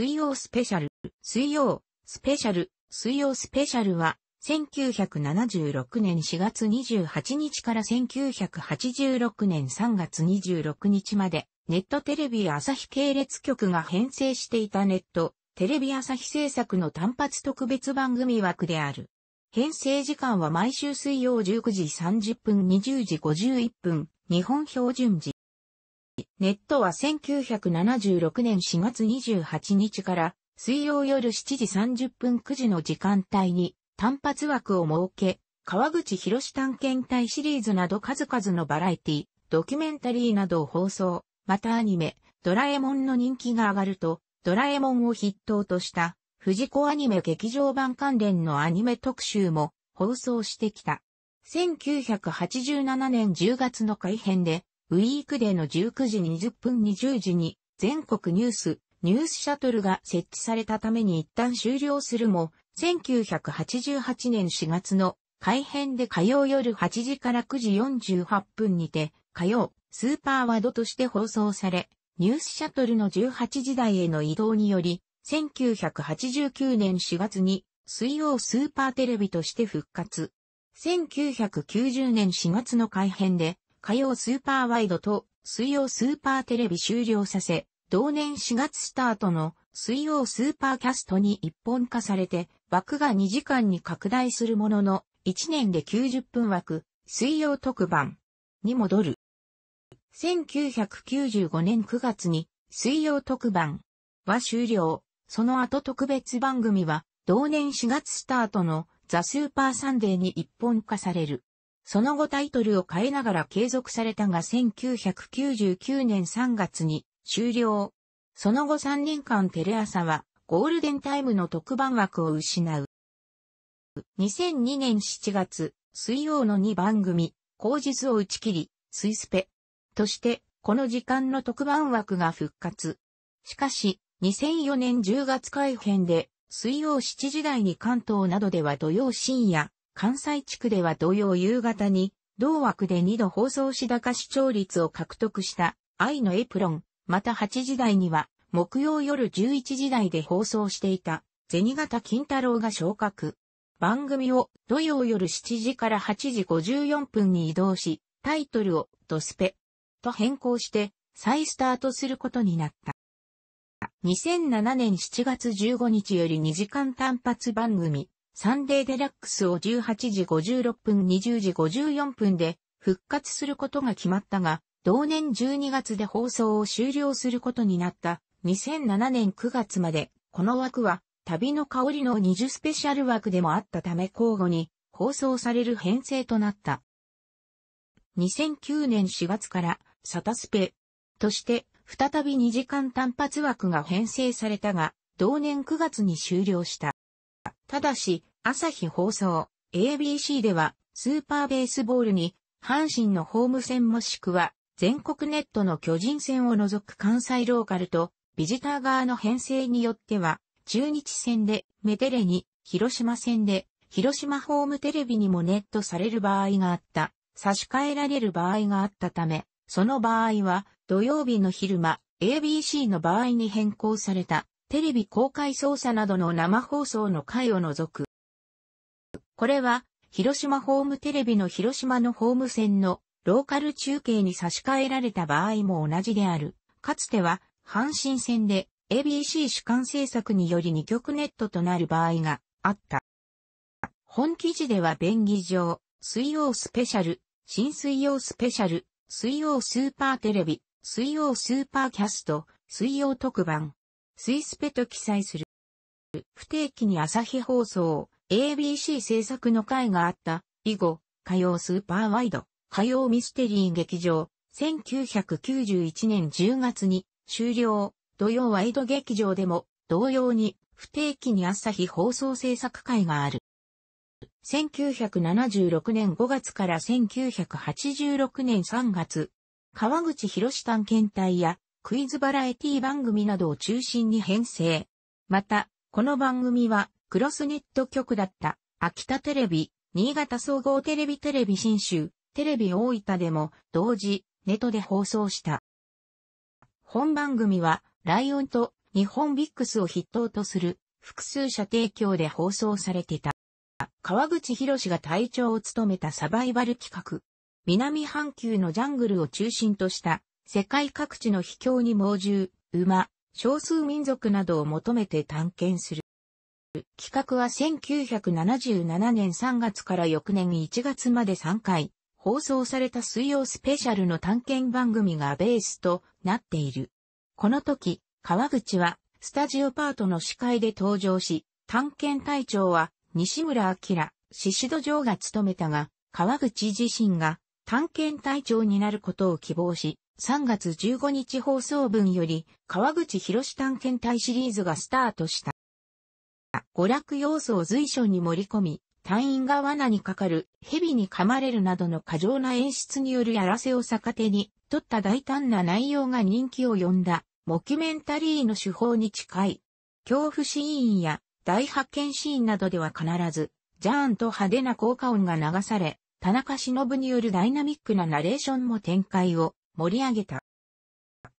水曜スペシャル、水曜、スペシャル、水曜スペシャルは、1976年4月28日から1986年3月26日まで、ネットテレビ朝日系列局が編成していたネット、テレビ朝日制作の単発特別番組枠である。編成時間は毎週水曜19時30分20時51分、日本標準時。ネットは1976年4月28日から水曜夜7時30分9時の時間帯に単発枠を設け、川口博士探検隊シリーズなど数々のバラエティ、ドキュメンタリーなどを放送、またアニメ、ドラえもんの人気が上がると、ドラえもんを筆頭とした藤子アニメ劇場版関連のアニメ特集も放送してきた。1987年10月の改編で、ウィークデーの19時20分20時に全国ニュース、ニュースシャトルが設置されたために一旦終了するも、1988年4月の改編で火曜夜8時から9時48分にて、火曜、スーパーワードとして放送され、ニュースシャトルの18時台への移動により、1989年4月に水曜スーパーテレビとして復活。1990年4月の改編で火曜スーパーワイドと水曜スーパーテレビ終了させ、同年4月スタートの水曜スーパーキャストに一本化されて、枠が2時間に拡大するものの、1年で90分枠、水曜特番に戻る。1995年9月に水曜特番は終了。その後特別番組は同年4月スタートのザ・スーパーサンデーに一本化される。その後タイトルを変えながら継続されたが1999年3月に終了。その後3年間テレ朝はゴールデンタイムの特番枠を失う。2002年7月、水曜の2番組、口実を打ち切り、スイスペ。として、この時間の特番枠が復活。しかし、2004年10月改編で、水曜7時台に関東などでは土曜深夜、関西地区では土曜夕方に、同枠で2度放送し高視聴率を獲得した愛のエプロン、また8時台には木曜夜11時台で放送していた銭形金太郎が昇格。番組を土曜夜7時から8時54分に移動し、タイトルをドスペと変更して再スタートすることになった。2007年7月15日より2時間単発番組サンデーデラックスを18時56分20時54分で復活することが決まったが、同年12月で放送を終了することになった2007年9月まで、この枠は旅の香りの20スペシャル枠でもあったため交互に放送される編成となった。2009年4月からサタスペとして再び2時間単発枠が編成されたが、同年9月に終了した。ただし、朝日放送、ABC では、スーパーベースボールに、阪神のホーム戦もしくは、全国ネットの巨人戦を除く関西ローカルと、ビジター側の編成によっては、中日戦で、メテレに、広島戦で、広島ホームテレビにもネットされる場合があった、差し替えられる場合があったため、その場合は、土曜日の昼間、ABC の場合に変更された。テレビ公開捜査などの生放送の回を除く。これは、広島ホームテレビの広島のホーム線のローカル中継に差し替えられた場合も同じである。かつては、阪神線で ABC 主管政策により2極ネットとなる場合があった。本記事では便宜上、水曜スペシャル、新水曜スペシャル、水曜スーパーテレビ、水曜スーパーキャスト、水曜特番、スイスペと記載する。不定期に朝日放送、ABC 制作の会があった、以後、火曜スーパーワイド、火曜ミステリー劇場、1991年10月に終了、土曜ワイド劇場でも、同様に、不定期に朝日放送制作会がある。1976年5月から1986年3月、川口博士探検隊やクイズバラエティ番組などを中心に編成。また、この番組は、クロスネット局だった、秋田テレビ、新潟総合テレビテレビ新州、テレビ大分でも、同時、ネットで放送した。本番組は、ライオンと日本ビックスを筆頭とする、複数社提供で放送されてた。川口博が隊長を務めたサバイバル企画。南半球のジャングルを中心とした世界各地の秘境に猛獣、馬、少数民族などを求めて探検する。企画は1977年3月から翌年1月まで3回、放送された水曜スペシャルの探検番組がベースとなっている。この時、川口はスタジオパートの司会で登場し、探検隊長は西村明、宍戸城が務めたが、川口自身が探検隊長になることを希望し、3月15日放送分より、川口博士探検隊シリーズがスタートした。娯楽要素を随所に盛り込み、隊員が罠にかかる、蛇に噛まれるなどの過剰な演出によるやらせを逆手に、取った大胆な内容が人気を呼んだ、モキュメンタリーの手法に近い。恐怖シーンや大発見シーンなどでは必ず、ジャーンと派手な効果音が流され、田中忍によるダイナミックなナレーションも展開を盛り上げた。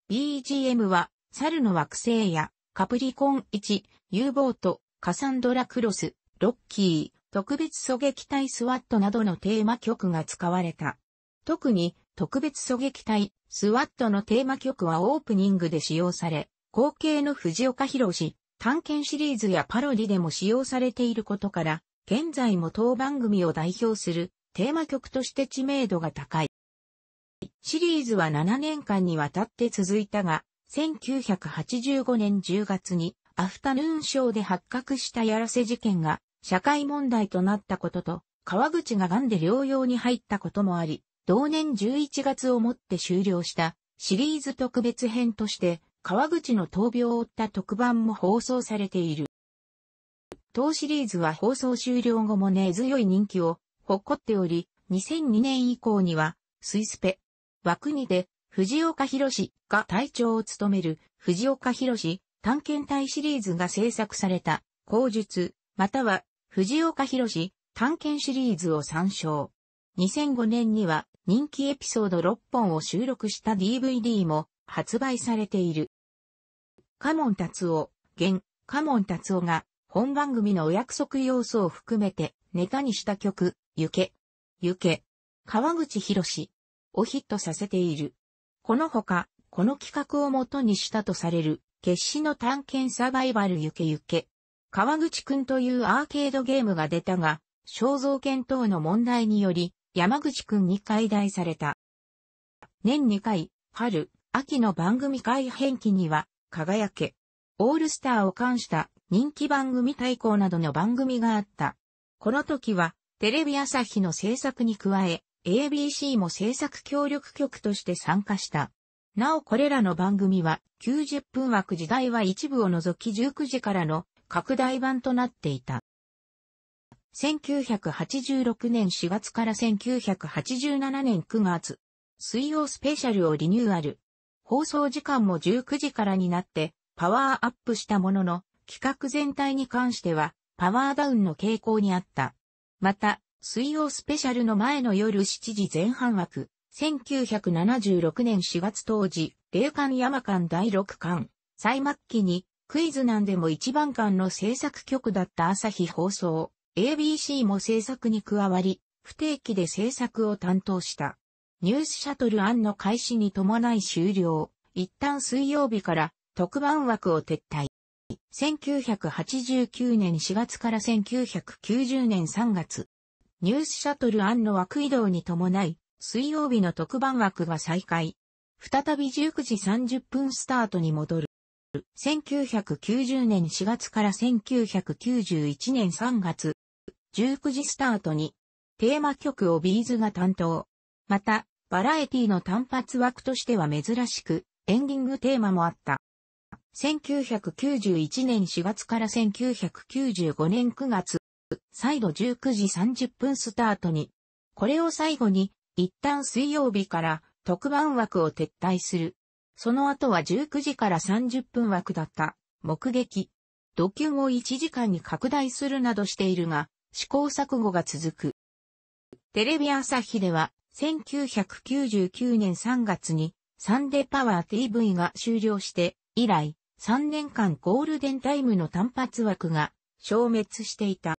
BGM は、猿の惑星や、カプリコン1、U ボート、カサンドラクロス、ロッキー、特別狙撃隊スワットなどのテーマ曲が使われた。特に、特別狙撃隊、スワットのテーマ曲はオープニングで使用され、後継の藤岡弘探検シリーズやパロディでも使用されていることから、現在も当番組を代表するテーマ曲として知名度が高い。シリーズは7年間にわたって続いたが、1985年10月にアフタヌーンショーで発覚したやらせ事件が社会問題となったことと、川口が癌で療養に入ったこともあり、同年11月をもって終了したシリーズ特別編として、川口の闘病を追った特番も放送されている。当シリーズは放送終了後も根強い人気を誇っており、2002年以降には、スイスペ、枠にて、藤岡博が隊長を務める、藤岡博探検隊シリーズが制作された、口述、または、藤岡博探検シリーズを参照。2005年には、人気エピソード6本を収録した DVD も発売されている。カモン達夫、現、カモン達夫が、本番組のお約束要素を含めて、ネタにした曲、ゆけ。ゆけ。川口博士、をヒットさせている。このほか、この企画をもとにしたとされる、決死の探検サバイバルゆけゆけ。川口くんというアーケードゲームが出たが、肖像権等の問題により、山口くんに解題された。年2回、春、秋の番組改編期には、輝け、オールスターを冠した人気番組対抗などの番組があった。この時は、テレビ朝日の制作に加え、ABC も制作協力局として参加した。なおこれらの番組は90分枠時代は一部を除き19時からの拡大版となっていた。1986年4月から1987年9月、水曜スペシャルをリニューアル。放送時間も19時からになってパワーアップしたものの、企画全体に関してはパワーダウンの傾向にあった。また、水曜スペシャルの前の夜7時前半枠、1976年4月当時、霊感山間第6巻、最末期に、クイズなんでも一番間の制作局だった朝日放送、ABC も制作に加わり、不定期で制作を担当した。ニュースシャトル案の開始に伴い終了、一旦水曜日から特番枠を撤退。1989年4月から1990年3月、ニュースシャトル案の枠移動に伴い、水曜日の特番枠が再開。再び19時30分スタートに戻る。1990年4月から1991年3月、19時スタートに、テーマ曲をビーズが担当。また、バラエティの単発枠としては珍しく、エンディングテーマもあった。1991年4月から1995年9月、再度19時30分スタートに。これを最後に、一旦水曜日から特番枠を撤退する。その後は19時から30分枠だった。目撃。ドキュンを1時間に拡大するなどしているが、試行錯誤が続く。テレビ朝日では、1999年3月に、サンデーパワー TV が終了して、以来、3年間ゴールデンタイムの単発枠が消滅していた。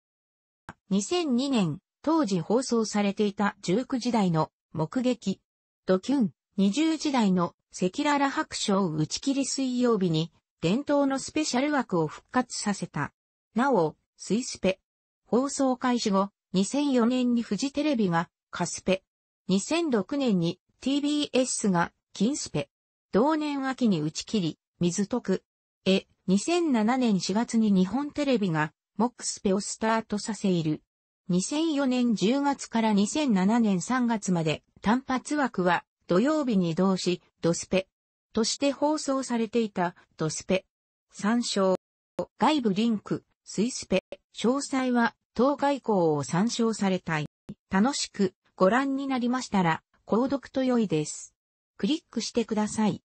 2002年、当時放送されていた19時代の目撃、ドキュン、20時代の赤裸々白書を打ち切り水曜日に伝統のスペシャル枠を復活させた。なお、スイスペ。放送開始後、2004年にフジテレビがカスペ。2006年に TBS が金スペ。同年秋に打ち切り、水徳。え、2007年4月に日本テレビがモックスペをスタートさせいる。2004年10月から2007年3月まで単発枠は土曜日に移動し、ドスペとして放送されていたドスペ。参照。外部リンク、スイスペ。詳細は当該校を参照されたい。楽しくご覧になりましたら、購読と良いです。クリックしてください。